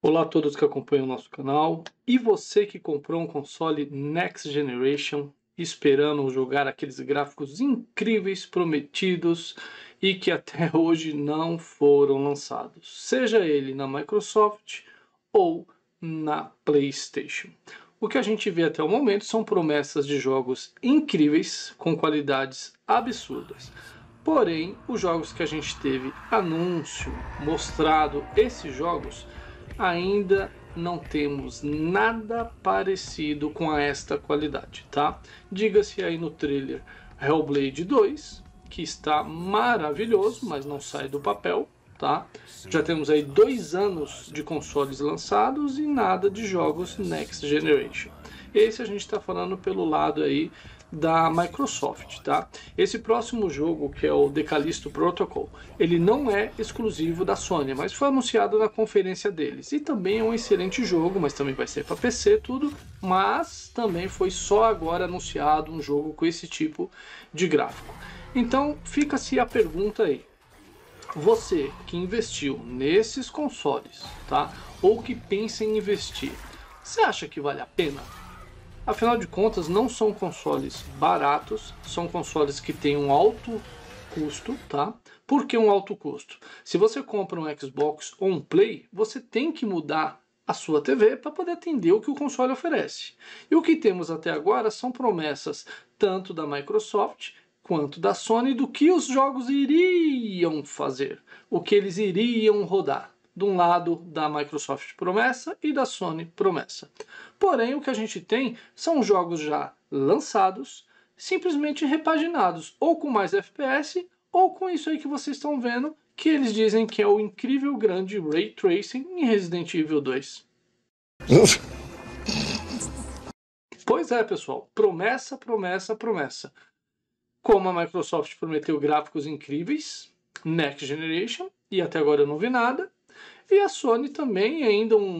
Olá a todos que acompanham o nosso canal e você que comprou um console Next Generation esperando jogar aqueles gráficos incríveis prometidos e que até hoje não foram lançados, seja ele na Microsoft ou na PlayStation. O que a gente vê até o momento são promessas de jogos incríveis com qualidades absurdas. Porém, os jogos que a gente teve anúncio, mostrado, esses jogos ainda não temos nada parecido com esta qualidade, tá? Diga-se aí no trailer Hellblade 2, que está maravilhoso, mas não sai do papel, tá? Já temos aí dois anos de consoles lançados e nada de jogos Next Generation. Esse a gente está falando pelo lado aí da Microsoft, tá? Esse próximo jogo, que é o Decalisto Protocol, ele não é exclusivo da Sony, mas foi anunciado na conferência deles. E também é um excelente jogo, mas também vai ser para PC tudo, mas também foi só agora anunciado um jogo com esse tipo de gráfico. Então, fica-se a pergunta aí. Você que investiu nesses consoles, tá? Ou que pensa em investir, você acha que vale a pena? Afinal de contas, não são consoles baratos, são consoles que têm um alto custo, tá? Por que um alto custo? Se você compra um Xbox ou um Play, você tem que mudar a sua TV para poder atender o que o console oferece. E o que temos até agora são promessas tanto da Microsoft quanto da Sony do que os jogos iriam fazer, o que eles iriam rodar de um lado da Microsoft promessa e da Sony promessa. Porém, o que a gente tem são jogos já lançados, simplesmente repaginados, ou com mais FPS, ou com isso aí que vocês estão vendo, que eles dizem que é o incrível grande Ray Tracing em Resident Evil 2. pois é, pessoal, promessa, promessa, promessa. Como a Microsoft prometeu gráficos incríveis, Next Generation, e até agora eu não vi nada, e a Sony também é ainda um,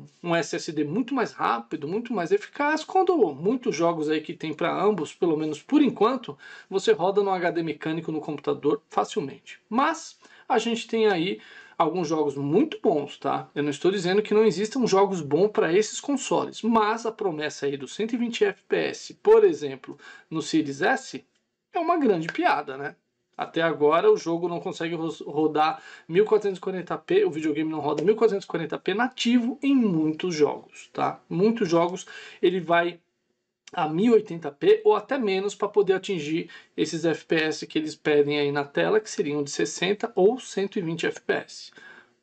um, um SSD muito mais rápido, muito mais eficaz, quando muitos jogos aí que tem para ambos, pelo menos por enquanto, você roda no HD mecânico no computador facilmente. Mas a gente tem aí alguns jogos muito bons, tá? Eu não estou dizendo que não existam jogos bons para esses consoles, mas a promessa aí dos 120 FPS, por exemplo, no Series S, é uma grande piada, né? Até agora o jogo não consegue rodar 1440p, o videogame não roda 1440p nativo em muitos jogos, tá? Muitos jogos ele vai a 1080p ou até menos para poder atingir esses FPS que eles pedem aí na tela, que seriam de 60 ou 120 FPS.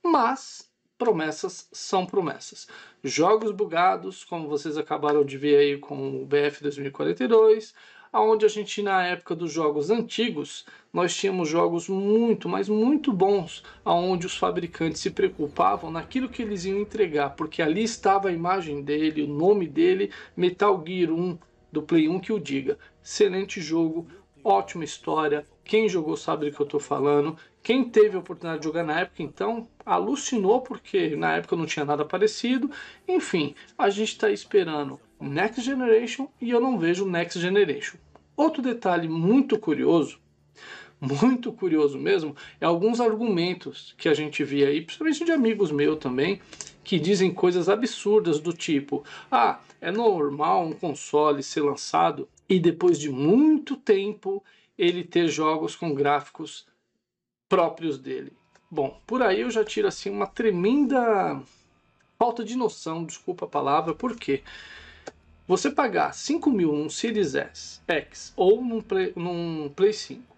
Mas promessas são promessas. Jogos bugados, como vocês acabaram de ver aí com o BF 2042, aonde a gente na época dos jogos antigos, nós tínhamos jogos muito, mas muito bons, aonde os fabricantes se preocupavam naquilo que eles iam entregar, porque ali estava a imagem dele, o nome dele, Metal Gear 1 do Play 1 que o diga. Excelente jogo, ótima história. Quem jogou sabe do que eu estou falando. Quem teve a oportunidade de jogar na época, então, alucinou, porque na época não tinha nada parecido. Enfim, a gente está esperando Next Generation e eu não vejo Next Generation. Outro detalhe muito curioso, muito curioso mesmo, é alguns argumentos que a gente via aí, principalmente de amigos meus também, que dizem coisas absurdas do tipo: ah, é normal um console ser lançado e depois de muito tempo ele ter jogos com gráficos próprios dele. Bom, por aí eu já tiro assim uma tremenda falta de noção, desculpa a palavra, porque você pagar 5 mil num Series S, X ou num Play, num Play 5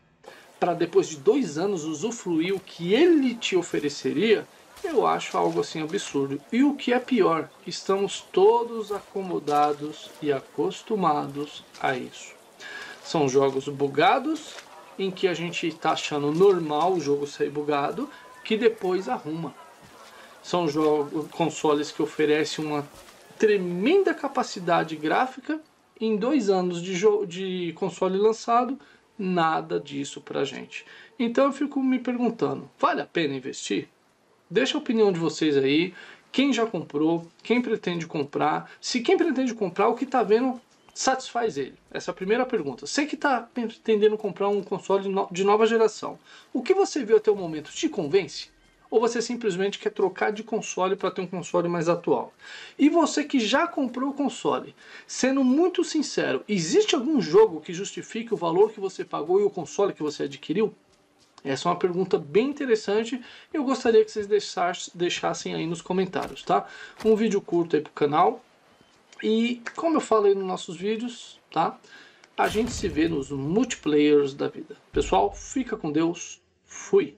para depois de dois anos usufruir o que ele te ofereceria, eu acho algo assim absurdo. E o que é pior, estamos todos acomodados e acostumados a isso. São jogos bugados em que a gente está achando normal o jogo sair bugado, que depois arruma. São jogos, consoles que oferecem uma tremenda capacidade gráfica. Em dois anos de, de console lançado, nada disso pra gente. Então eu fico me perguntando: vale a pena investir? Deixa a opinião de vocês aí. Quem já comprou, quem pretende comprar, se quem pretende comprar, o que está vendo satisfaz ele? Essa é a primeira pergunta. Você que está pretendendo comprar um console de nova geração, o que você viu até o momento te convence? Ou você simplesmente quer trocar de console para ter um console mais atual? E você que já comprou o console, sendo muito sincero, existe algum jogo que justifique o valor que você pagou e o console que você adquiriu? Essa é uma pergunta bem interessante. Eu gostaria que vocês deixassem aí nos comentários, tá? Um vídeo curto aí pro canal, e como eu falei nos nossos vídeos, tá? A gente se vê nos multiplayers da vida. Pessoal, fica com Deus. Fui.